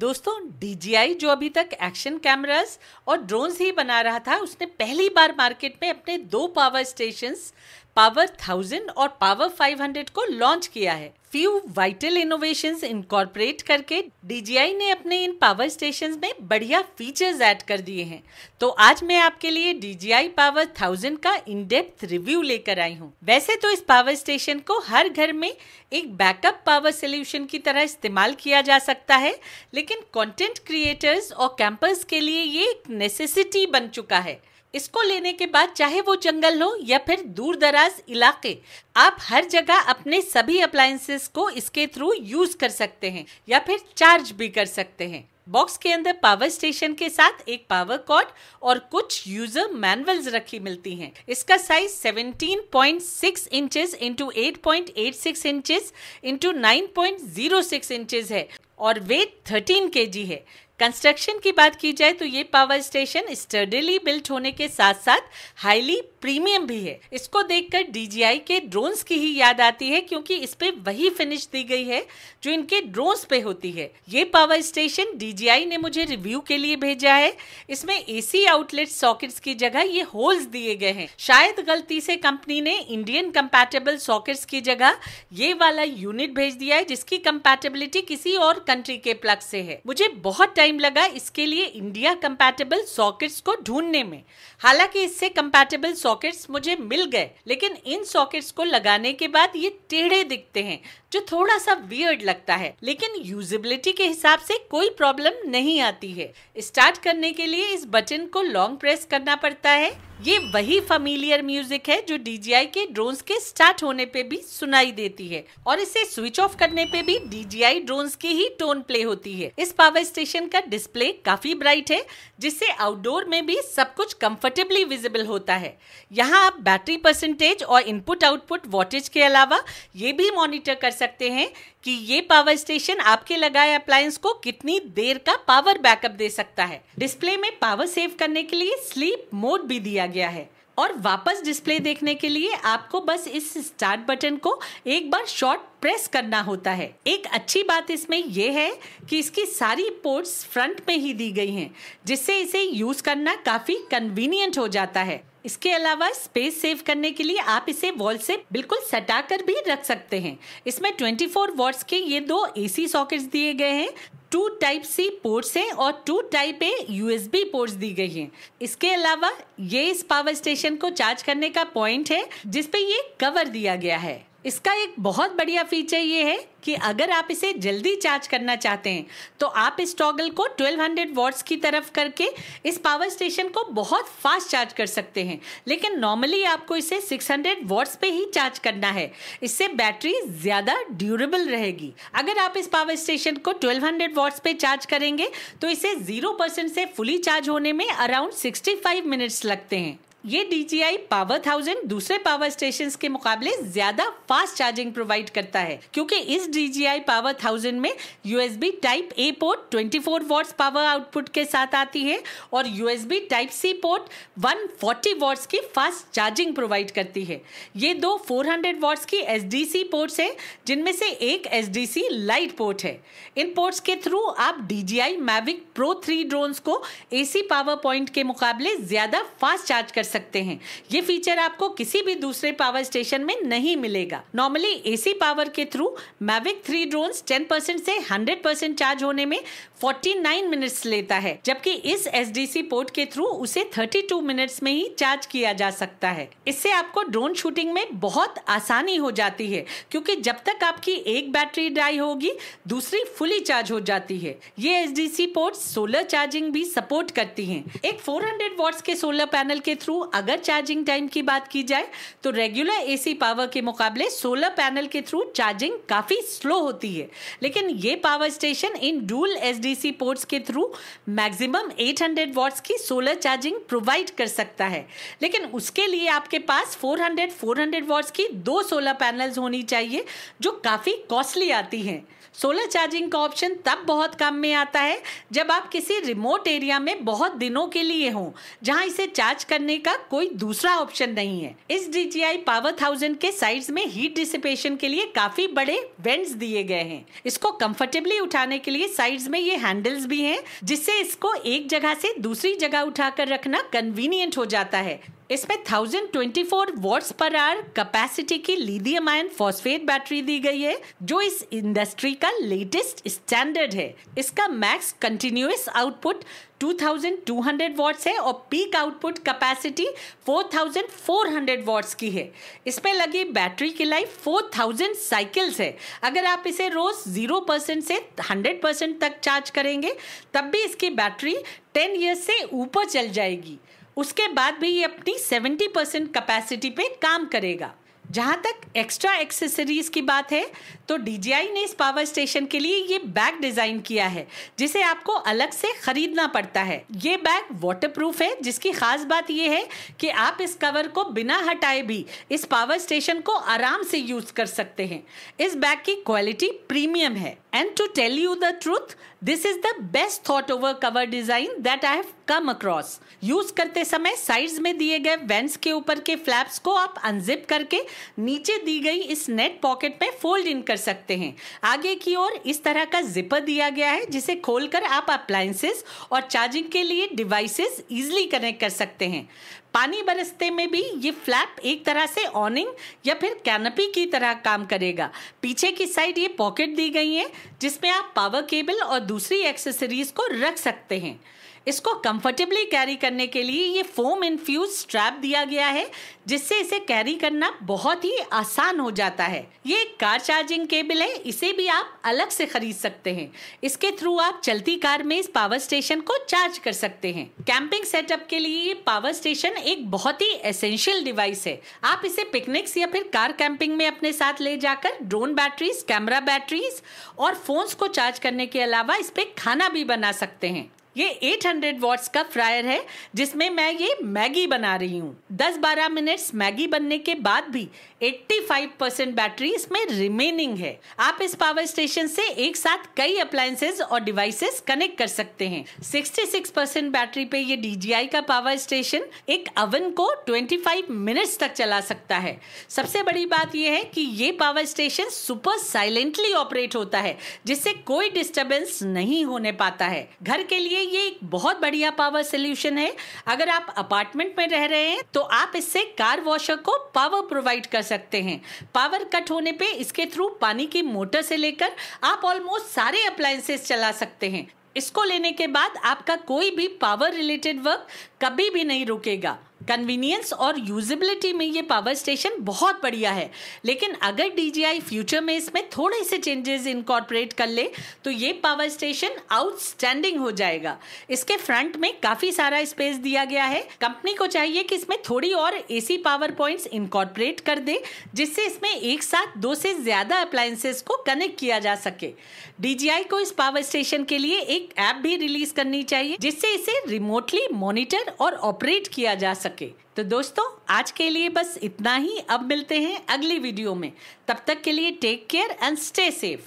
दोस्तों DJI जो अभी तक एक्शन कैमरास और ड्रोन्स ही बना रहा था उसने पहली बार मार्केट में अपने दो पावर स्टेशंस पावर थाउजेंड और पावर फाइव हंड्रेड को लॉन्च किया है फ्यू वाइटल इनोवेशन इनकॉर्पोरेट करके डीजीआई ने अपने इन पावर स्टेशन में बढ़िया फीचर्स ऐड कर दिए हैं तो आज मैं आपके लिए डीजीआई पावर थाउजेंड का इन डेप्थ रिव्यू लेकर आई हूँ वैसे तो इस पावर स्टेशन को हर घर में एक बैकअप पावर सोल्यूशन की तरह इस्तेमाल किया जा सकता है लेकिन कॉन्टेंट क्रिएटर्स और कैंपर्स के लिए ये एक नेसेसिटी बन चुका है इसको लेने के बाद चाहे वो जंगल हो या फिर दूर दराज इलाके आप हर जगह अपने सभी अप्लायंसेस को इसके थ्रू यूज कर सकते हैं या फिर चार्ज भी कर सकते हैं बॉक्स के अंदर पावर स्टेशन के साथ एक पावर कॉर्ड और कुछ यूजर मैनुअल्स रखी मिलती हैं। इसका size 17.6 inches into eight eight point six inches into nine point zero six inches है और वेट 13 के है कंस्ट्रक्शन की बात की जाए तो ये पावर स्टेशन स्टडीली बिल्ट होने के साथ साथ हाईली प्रीमियम भी है इसको देखकर डीजीआई के ड्रोन्स की ही याद आती है क्योंकि इस पे वही फिनिश दी गई है जो इनके ड्रोन्स पे होती है ये पावर स्टेशन डीजीआई ने मुझे रिव्यू के लिए भेजा है इसमें एसी आउटलेट सॉकेट्स की जगह ये होल्स दिए गए हैं शायद गलती से कंपनी ने इंडियन कंपैटिबल सॉकेट्स की जगह ये वाला यूनिट भेज दिया है जिसकी कंपैटिबिलिटी किसी और कंट्री के प्लग से है मुझे बहुत टाइम लगा इसके लिए इंडिया कंपैटिबल सॉकेट्स को ढूंढने में हालांकि इससे कंपैटिबल सॉकेट्स मुझे मिल गए लेकिन इन सॉकेट्स को लगाने के बाद ये टेढ़े दिखते हैं जो थोड़ा सा वियर्ड लगता है लेकिन यूजेबिलिटी के हिसाब से कोई प्रॉब्लम नहीं आती है स्टार्ट करने के लिए इस बटन को लॉन्ग प्रेस करना पड़ता है ये वही फमीलियर म्यूजिक है जो डीजीआई के ड्रोन्स के स्टार्ट होने पे भी सुनाई देती है और इसे स्विच ऑफ करने पे भी डीजीआई ड्रोन्स की ही टोन प्ले होती है इस पावर स्टेशन का डिस्प्ले काफी ब्राइट है जिससे आउटडोर में भी सब कुछ कंफर्टेबली विजिबल होता है यहाँ आप बैटरी परसेंटेज और इनपुट आउटपुट वोटेज के अलावा ये भी मॉनिटर कर सकते हैं कि ये पावर स्टेशन आपके लगाए अप्लायंस को कितनी देर का पावर बैकअप दे सकता है डिस्प्ले में पावर सेव करने के लिए स्लीप मोड भी दिया गया है और वापस डिस्प्ले देखने के लिए आपको बस इस स्टार्ट बटन को एक बार शॉर्ट प्रेस करना होता है एक अच्छी बात इसमें यह है कि इसकी सारी पोर्ट्स फ्रंट में ही दी गई हैं जिससे इसे यूज करना काफी कन्वीनियंट हो जाता है इसके अलावा स्पेस सेव करने के लिए आप इसे वॉल से बिल्कुल सटा कर भी रख सकते हैं इसमें 24 फोर के ये दो एसी सॉकेट्स दिए गए हैं टू टाइप सी पोर्ट्स हैं और two type A USB ports दी गई हैं इसके अलावा ये इस पावर स्टेशन को चार्ज करने का पॉइंट है जिसपे ये कवर दिया गया है इसका एक बहुत बढ़िया फीचर ये है कि अगर आप इसे जल्दी चार्ज करना चाहते हैं तो आप इस टॉगल को 1200 हंड्रेड की तरफ करके इस पावर स्टेशन को बहुत फास्ट चार्ज कर सकते हैं लेकिन नॉर्मली आपको इसे 600 हंड्रेड पे ही चार्ज करना है इससे बैटरी ज़्यादा ड्यूरेबल रहेगी अगर आप इस पावर स्टेशन को 1200 हंड्रेड पे चार्ज करेंगे तो इसे 0% से फुली चार्ज होने में अराउंड 65 मिनट्स लगते हैं ये DJI पावर थाउजेंड दूसरे पावर स्टेशन के मुकाबले ज्यादा फास्ट चार्जिंग प्रोवाइड करता है क्योंकि इस DJI पावर थाउजेंड में USB type A port 24 watts power output के साथ आती है और USB type C port 140 watts की फास्ट चार्जिंग प्रोवाइड करती है ये दो 400 वॉट्स की एस डी सी पोर्ट्स हैं जिनमें से एक S D C light port है इन पोर्ट्स के थ्रू आप DJI Mavic pro three drone को एसी पावर पॉइंट के मुकाबले ज्यादा फास्ट चार्ज कर सकते सकते हैं ये फीचर आपको किसी भी दूसरे पावर स्टेशन में नहीं मिलेगा नॉर्मली एसी पावर के through Mavic three drone ten percent से हंड्रेड परसेंट चार्ज होने में फोर्टी मिनट्स लेता है जबकि इस एसडीसी पोर्ट के थ्रू उसे 32 मिनट्स में ही चार्ज किया जा सकता है इससे आपको ड्रोन शूटिंग में बहुत आसानी हो जाती है क्योंकि जब तक आपकी एक बैटरी ड्राई होगी दूसरी फुली चार्ज हो जाती है ये S D C port solar charging भी सपोर्ट करती है एक 400 हंड्रेड के सोलर पैनल के थ्रू थ्रू अगर चार्जिंग टाइम की बात की जाए तो रेगुलर एसी पावर के मुकाबले सोलर पैनल के थ्रू चार्जिंग काफ़ी स्लो होती है लेकिन ये पावर स्टेशन इन डूल एसडीसी पोर्ट्स के थ्रू मैक्सिमम 800 हंड्रेड वॉट्स की सोलर चार्जिंग प्रोवाइड कर सकता है लेकिन उसके लिए आपके पास 400 हंड्रेड वॉट्स की दो सोलर पैनल्स होनी चाहिए जो काफ़ी कॉस्टली आती हैं सोलर चार्जिंग का ऑप्शन तब बहुत काम में आता है जब आप किसी रिमोट एरिया में बहुत दिनों के लिए हों जहां इसे चार्ज करने का कोई दूसरा ऑप्शन नहीं है इस आई पावर थाउजेंड के साइड में हीट डिसिपेशन के लिए काफी बड़े वेंट्स दिए गए हैं इसको कंफर्टेबली उठाने के लिए साइड में ये हैंडल्स भी हैं जिससे इसको एक जगह से दूसरी जगह उठाकर रखना कन्वीनियंट हो जाता है इसमें thousand twenty four watts per hour capacity की लीथियम आयन फॉस्फेट बैटरी दी गई है जो इस इंडस्ट्री का लेटेस्ट स्टैंडर्ड है इसका मैक्स कंटिन्यूस आउटपुट 2200 वॉट्स है और पीक आउटपुट कैपेसिटी 4400 वॉट्स की है इसमें लगी बैटरी की लाइफ 4000 साइकिल्स है अगर आप इसे रोज 0 से 100 तक चार्ज करेंगे तब भी इसकी बैटरी 10 ईयर्स से ऊपर चल जाएगी उसके बाद भी ये अपनी 70 परसेंट कैपेसिटी पे काम करेगा जहाँ तक एक्स्ट्रा एक्सेसरीज की बात है तो डीजीआई ने इस पावर स्टेशन के लिए ये बैग डिज़ाइन किया है जिसे आपको अलग से ख़रीदना पड़ता है ये बैग वाटरप्रूफ है जिसकी ख़ास बात यह है कि आप इस कवर को बिना हटाए भी इस पावर स्टेशन को आराम से यूज़ कर सकते हैं इस बैग की क्वालिटी प्रीमियम है and to tell you the truth this is the best thought over cover design that I have come across. Use करते समय साइड्स में दिए गए वेंट्स के ऊपर के फ्लैप्स को आप अनजिप करके नीचे दी गई इस नेट पॉकेट में फोल्ड इन कर सकते हैं आगे की ओर इस तरह का जिपर दिया गया है जिसे खोलकर आप अप्लायंसेस और चार्जिंग के लिए डिवाइसेस इजिली कनेक्ट कर सकते हैं पानी बरसते में भी ये फ्लैप एक तरह से ऑनिंग या फिर कैनपी की तरह काम करेगा पीछे की साइड ये पॉकेट दी गई है जिसमें आप पावर केबल और दूसरी एक्सेसरीज को रख सकते हैं इसको कंफर्टेबली कैरी करने के लिए ये फोम इन्फ्यूज स्ट्रैप दिया गया है जिससे इसे कैरी करना बहुत ही आसान हो जाता है ये एक कार चार्जिंग केबल है इसे भी आप अलग से खरीद सकते हैं इसके थ्रू आप चलती कार में इस पावर स्टेशन को चार्ज कर सकते हैं कैंपिंग सेटअप के लिए ये पावर स्टेशन एक बहुत ही एसेंशियल डिवाइस है आप इसे पिकनिक्स या फिर कार कैंपिंग में अपने साथ ले जाकर ड्रोन बैटरीज कैमरा बैटरीज और फोन्स को चार्ज करने के अलावा इस पे खाना भी बना सकते हैं ये 800 वॉट्स का फ्रायर है जिसमें मैं ये मैगी बना रही हूँ 10-12 मिनट्स मैगी बनने के बाद भी 85 परसेंट बैटरी इसमें रिमेनिंग है आप इस पावर स्टेशन से एक साथ कई अप्लायसेज और डिवाइसेस कनेक्ट कर सकते हैं 66 परसेंट बैटरी पे ये डीजीआई का पावर स्टेशन एक अवन को 25 मिनट्स तक चला सकता है सबसे बड़ी बात यह है कि ये power station super silently operate होता है जिससे कोई डिस्टर्बेंस नहीं होने पाता है घर के लिए ये एक बहुत बढ़िया पावर सोल्यूशन है अगर आप अपार्टमेंट में रह रहे हैं तो आप इससे कार वॉशर को पावर प्रोवाइड कर सकते हैं पावर कट होने पे इसके थ्रू पानी की मोटर से लेकर आप ऑलमोस्ट सारे अप्लायंसेस चला सकते हैं इसको लेने के बाद आपका कोई भी पावर रिलेटेड वर्क कभी भी नहीं रुकेगा कन्वीनियंस और यूजिबिलिटी में ये पावर स्टेशन बहुत बढ़िया है लेकिन अगर डीजीआई फ्यूचर में इसमें थोड़े से चेंजेस इनकॉर्पोरेट कर ले तो ये पावर स्टेशन आउटस्टैंडिंग हो जाएगा इसके फ्रंट में काफी सारा स्पेस दिया गया है कंपनी को चाहिए कि इसमें थोड़ी और एसी पावर पॉइंट इनकॉर्पोरेट कर दे जिससे इसमें एक साथ दो से ज्यादा अप्लायंसेस को कनेक्ट किया जा सके डीजीआई को इस पावर स्टेशन के लिए एक ऐप भी रिलीज करनी चाहिए जिससे इसे रिमोटली मॉनिटर और ऑपरेट किया जा सके करके तो दोस्तों आज के लिए बस इतना ही अब मिलते हैं अगली वीडियो में तब तक के लिए take care and stay safe